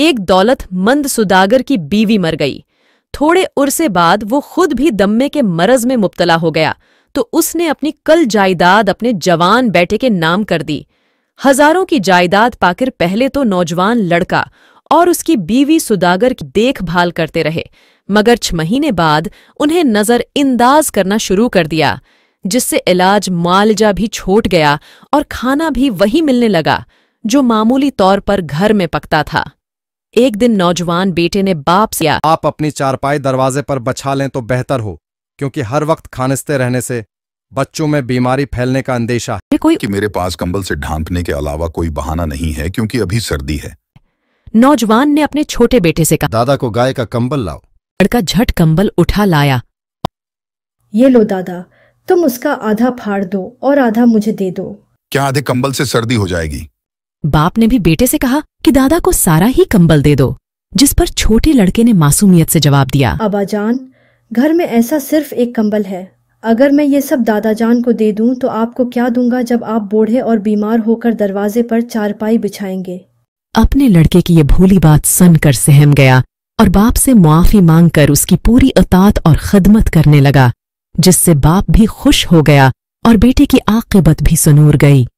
एक दौलतमंद सुदागर की बीवी मर गई थोड़े उर्से बाद वो खुद भी दम्मे के मरज में मुब्तला हो गया तो उसने अपनी कल जायदाद अपने जवान बेटे के नाम कर दी हजारों की जायदाद पाकर पहले तो नौजवान लड़का और उसकी बीवी सुदागर की देखभाल करते रहे मगर छ महीने बाद उन्हें नज़रअंदाज करना शुरू कर दिया जिससे इलाज मालजा भी छोट गया और खाना भी वही मिलने लगा जो मामूली तौर पर घर में पकता था एक दिन नौजवान बेटे ने बाप से आप अपनी चारपाई दरवाजे पर बछा लें तो बेहतर हो क्योंकि हर वक्त खानिस्ते रहने से बच्चों में बीमारी फैलने का अंदेशा है कोई कि मेरे पास कंबल से ढांपने के अलावा कोई बहाना नहीं है क्योंकि अभी सर्दी है नौजवान ने अपने छोटे बेटे से कहा दादा को गाय का कंबल लाओ लड़का झट कंबल उठा लाया ये लो दादा तुम उसका आधा फाड़ दो और आधा मुझे दे दो क्या आधे कंबल से सर्दी हो जाएगी बाप ने भी बेटे से कहा कि दादा को सारा ही कंबल दे दो जिस पर छोटे लड़के ने मासूमियत से जवाब दिया अबाजान घर में ऐसा सिर्फ एक कंबल है अगर मैं ये सब दादाजान को दे दूं तो आपको क्या दूंगा जब आप बूढ़े और बीमार होकर दरवाजे पर चारपाई बिछाएंगे अपने लड़के की ये भूली बात सुनकर कर सहम गया और बाप से मुआफी मांगकर उसकी पूरी अतात और खदमत करने लगा जिससे बाप भी खुश हो गया और बेटे की आकबत भी सुनूर गई